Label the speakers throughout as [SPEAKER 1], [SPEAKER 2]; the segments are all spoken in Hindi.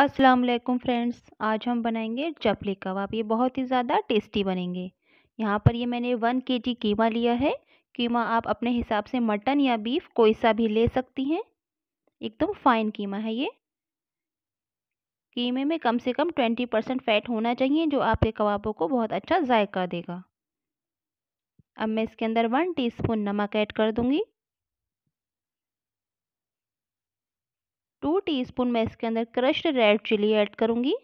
[SPEAKER 1] अस्सलाम वालेकुम फ्रेंड्स आज हम बनाएंगे चपली कबाब ये बहुत ही ज़्यादा टेस्टी बनेंगे यहाँ पर ये मैंने वन के जी कीमा लिया है कीमा आप अपने हिसाब से मटन या बीफ कोई सा भी ले सकती हैं एकदम फाइन कीमा है ये कीमे में कम से कम ट्वेंटी परसेंट फैट होना चाहिए जो आपके कबाबों को बहुत अच्छा जायका देगा अब मैं इसके अंदर वन स्पून नमक ऐड कर दूँगी टू टीस्पून मैं इसके अंदर क्रश्ड रेड चिली ऐड करूँगी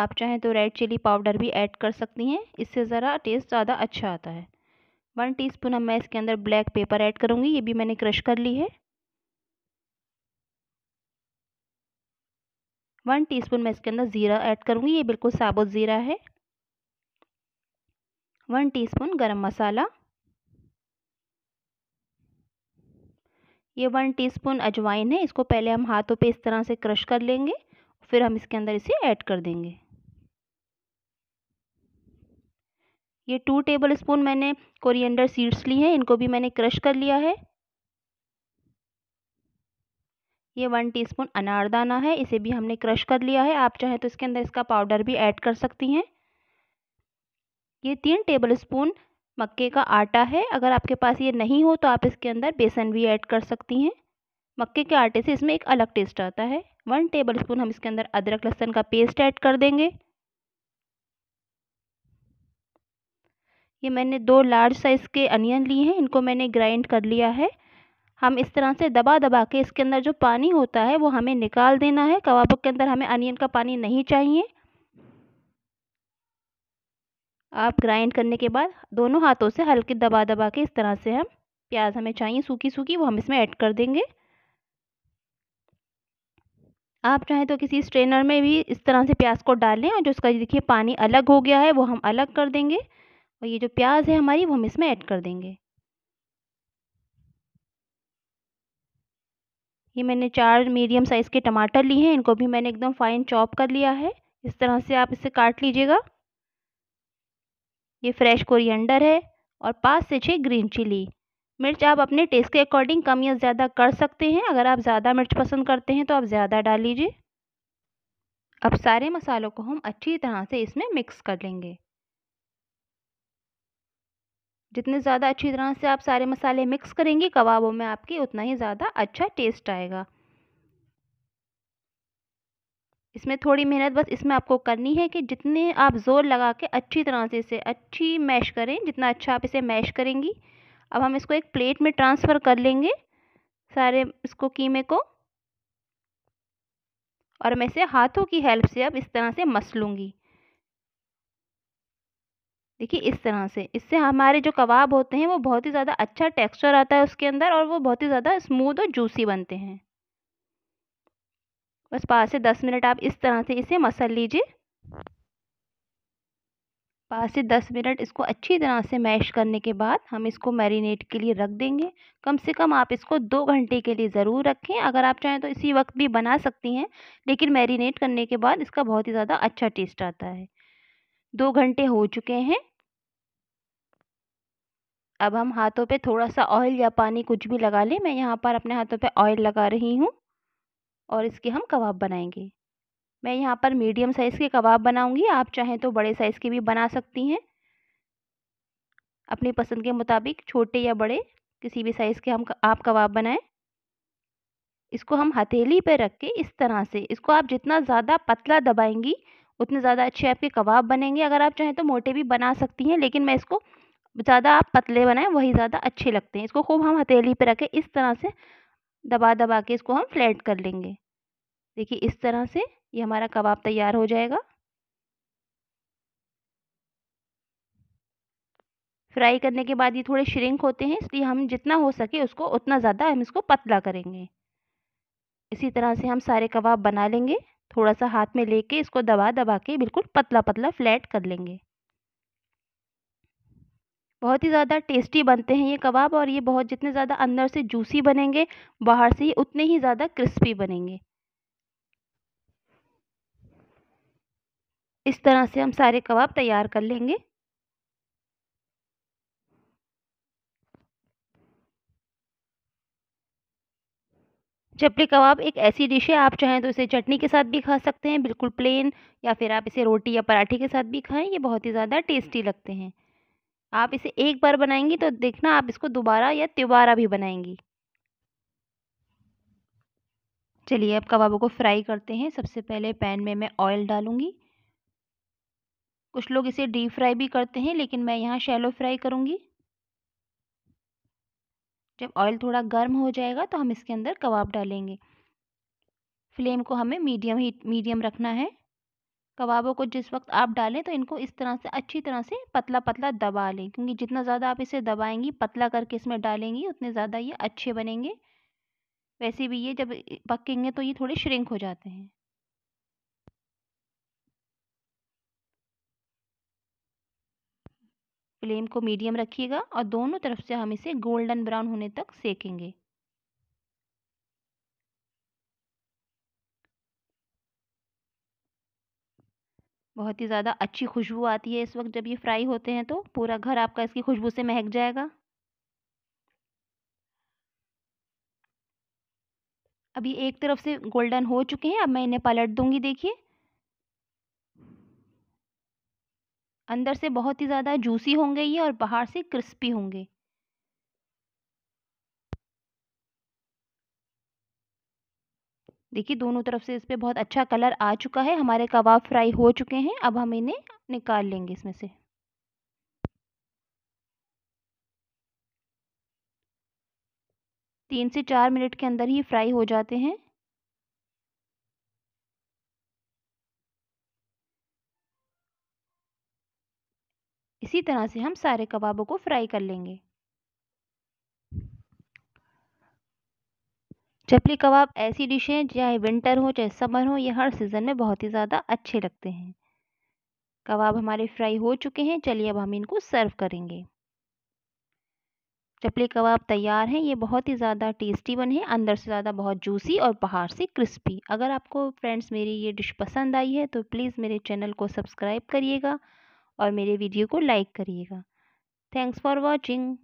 [SPEAKER 1] आप चाहें तो रेड चिली पाउडर भी ऐड कर सकती हैं इससे ज़रा टेस्ट ज़्यादा अच्छा आता है वन टीस्पून अब मैं इसके अंदर ब्लैक पेपर ऐड करूँगी ये भी मैंने क्रश कर ली है वन टीस्पून मैं इसके अंदर ज़ीरा ऐड करूँगी ये बिल्कुल साबुत ज़ीरा है वन टीस्पून गरम मसाला ये वन टीस्पून अजवाइन है इसको पहले हम हाथों पे इस तरह से क्रश कर लेंगे फिर हम इसके अंदर इसे ऐड कर देंगे ये टू टेबल स्पून मैंने कोरिएंडर सीड्स ली हैं इनको भी मैंने क्रश कर लिया है ये वन टीस्पून अनारदाना है इसे भी हमने क्रश कर लिया है आप चाहें तो इसके अंदर इसका पाउडर भी ऐड कर सकती हैं ये तीन टेबल स्पून मक्के का आटा है अगर आपके पास ये नहीं हो तो आप इसके अंदर बेसन भी ऐड कर सकती हैं मक्के के आटे से इसमें एक अलग टेस्ट आता है वन टेबल स्पून हम इसके अंदर अदरक लहसन का पेस्ट ऐड कर देंगे ये मैंने दो लार्ज साइज़ के अनियन लिए हैं इनको मैंने ग्राइंड कर लिया है हम इस तरह से दबा दबा के इसके अंदर जो पानी होता है वो हमें निकाल देना है कबाबों के अंदर हमें अनियन का पानी नहीं चाहिए आप ग्राइंड करने के बाद दोनों हाथों से हल्के दबा दबा के इस तरह से हम प्याज हमें चाहिए सूखी सूखी वो हम इसमें ऐड कर देंगे आप चाहें तो किसी स्ट्रेनर में भी इस तरह से प्याज को डालें और जो उसका देखिए पानी अलग हो गया है वो हम अलग कर देंगे और ये जो प्याज है हमारी वो हम इसमें ऐड कर देंगे ये मैंने चार मीडियम साइज़ के टमाटर लिए हैं इनको भी मैंने एकदम फाइन चॉप कर लिया है इस तरह से आप इसे काट लीजिएगा ये फ्रेश कोरिएंडर है और पाँच से छः ग्रीन चिली मिर्च आप अपने टेस्ट के अकॉर्डिंग कम या ज़्यादा कर सकते हैं अगर आप ज़्यादा मिर्च पसंद करते हैं तो आप ज़्यादा डाल लीजिए अब सारे मसालों को हम अच्छी तरह से इसमें मिक्स कर लेंगे जितने ज़्यादा अच्छी तरह से आप सारे मसाले मिक्स करेंगे कबाबों में आपके उतना ही ज़्यादा अच्छा टेस्ट आएगा इसमें थोड़ी मेहनत बस इसमें आपको करनी है कि जितने आप ज़ोर लगा के अच्छी तरह से इसे अच्छी मैश करें जितना अच्छा आप इसे मैश करेंगी अब हम इसको एक प्लेट में ट्रांसफ़र कर लेंगे सारे इसको कीमे को और मैं इसे हाथों की हेल्प से अब इस तरह से मस लूँगी देखिए इस तरह से इससे हमारे जो कबाब होते हैं वो बहुत ही ज़्यादा अच्छा टेक्सचर आता है उसके अंदर और वो बहुत ही ज़्यादा स्मूथ और जूसी बनते हैं बस पाँच से दस मिनट आप इस तरह से इसे मसल लीजिए पाँच से दस मिनट इसको अच्छी तरह से मैश करने के बाद हम इसको मैरिनेट के लिए रख देंगे कम से कम आप इसको दो घंटे के लिए ज़रूर रखें अगर आप चाहें तो इसी वक्त भी बना सकती हैं लेकिन मैरिनेट करने के बाद इसका बहुत ही ज़्यादा अच्छा टेस्ट आता है दो घंटे हो चुके हैं अब हम हाथों पे थोड़ा सा ऑयल या पानी कुछ भी लगा लें मैं यहाँ पर अपने हाथों पे ऑयल लगा रही हूँ और इसके हम कबाब बनाएंगे मैं यहाँ पर मीडियम साइज़ के कबाब बनाऊंगी आप चाहें तो बड़े साइज़ के भी बना सकती हैं अपनी पसंद के मुताबिक छोटे या बड़े किसी भी साइज़ के हम आप कबाब बनाएं इसको हम हथेली पर रख के इस तरह से इसको आप जितना ज़्यादा पतला दबाएंगी उतने ज़्यादा अच्छे आपके कबाब बनेंगे अगर आप चाहें तो मोटे भी बना सकती हैं लेकिन मैं इसको ज़्यादा आप पतले बनाएं वही ज़्यादा अच्छे लगते हैं इसको खूब हम हथेली पर रखें इस तरह से दबा दबा के इसको हम फ्लैट कर लेंगे देखिए इस तरह से ये हमारा कबाब तैयार हो जाएगा फ्राई करने के बाद ये थोड़े श्रिंक होते हैं इसलिए हम जितना हो सके उसको उतना ज़्यादा हम इसको पतला करेंगे इसी तरह से हम सारे कबाब बना लेंगे थोड़ा सा हाथ में लेके इसको दबा दबा के बिल्कुल पतला पतला फ्लैट कर लेंगे बहुत ही ज़्यादा टेस्टी बनते हैं ये कबाब और ये बहुत जितने ज़्यादा अंदर से जूसी बनेंगे बाहर से ही उतने ही ज़्यादा क्रिस्पी बनेंगे इस तरह से हम सारे कबाब तैयार कर लेंगे चपली कबाब एक ऐसी डिश है आप चाहें तो इसे चटनी के साथ भी खा सकते हैं बिल्कुल प्लेन या फिर आप इसे रोटी या पराठे के साथ भी खाएं ये बहुत ही ज़्यादा टेस्टी लगते हैं आप इसे एक बार बनाएंगी तो देखना आप इसको दोबारा या तिबारा भी बनाएंगी चलिए अब कबाबों को फ्राई करते हैं सबसे पहले पैन में मैं ऑयल डालूंगी कुछ लोग इसे डीप फ्राई भी करते हैं लेकिन मैं यहाँ शैलो फ्राई करूँगी जब ऑयल थोड़ा गर्म हो जाएगा तो हम इसके अंदर कबाब डालेंगे फ्लेम को हमें मीडियम ही मीडियम रखना है कबाबों को जिस वक्त आप डालें तो इनको इस तरह से अच्छी तरह से पतला पतला दबा लें क्योंकि जितना ज़्यादा आप इसे दबाएंगी पतला करके इसमें डालेंगी उतने ज़्यादा ये अच्छे बनेंगे वैसे भी ये जब पकेंगे तो ये थोड़े श्रिंक हो जाते हैं फ्लेम को मीडियम रखिएगा और दोनों तरफ से हम इसे गोल्डन ब्राउन होने तक सेकेंगे बहुत ही ज़्यादा अच्छी खुशबू आती है इस वक्त जब ये फ्राई होते हैं तो पूरा घर आपका इसकी खुशबू से महक जाएगा अभी एक तरफ से गोल्डन हो चुके हैं अब मैं इन्हें पलट दूंगी देखिए अंदर से बहुत ही ज़्यादा जूसी होंगे ये और बाहर से क्रिस्पी होंगे देखिए दोनों तरफ से इस पर बहुत अच्छा कलर आ चुका है हमारे कबाब फ्राई हो चुके हैं अब हम इन्हें निकाल लेंगे इसमें से तीन से चार मिनट के अंदर ही फ्राई हो जाते हैं इसी तरह से हम सारे कबाबों को फ्राई कर लेंगे चपली कबाब ऐसी डिश हैं चाहे विंटर हो चाहे समर हो ये हर सीज़न में बहुत ही ज़्यादा अच्छे लगते हैं कबाब हमारे फ्राई हो चुके हैं चलिए अब हम इनको सर्व करेंगे चपली कबाब तैयार हैं ये बहुत ही ज़्यादा टेस्टी बने हैं अंदर से ज़्यादा बहुत जूसी और बाहर से क्रिस्पी अगर आपको फ्रेंड्स मेरी ये डिश पसंद आई है तो प्लीज़ मेरे चैनल को सब्सक्राइब करिएगा और मेरे वीडियो को लाइक करिएगा थैंक्स फॉर वॉचिंग